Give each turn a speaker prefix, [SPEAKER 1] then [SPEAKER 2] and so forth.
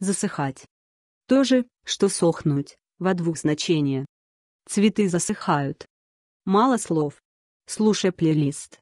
[SPEAKER 1] Засыхать. То же, что сохнуть, во двух значениях. Цветы засыхают. Мало слов. Слушай плейлист.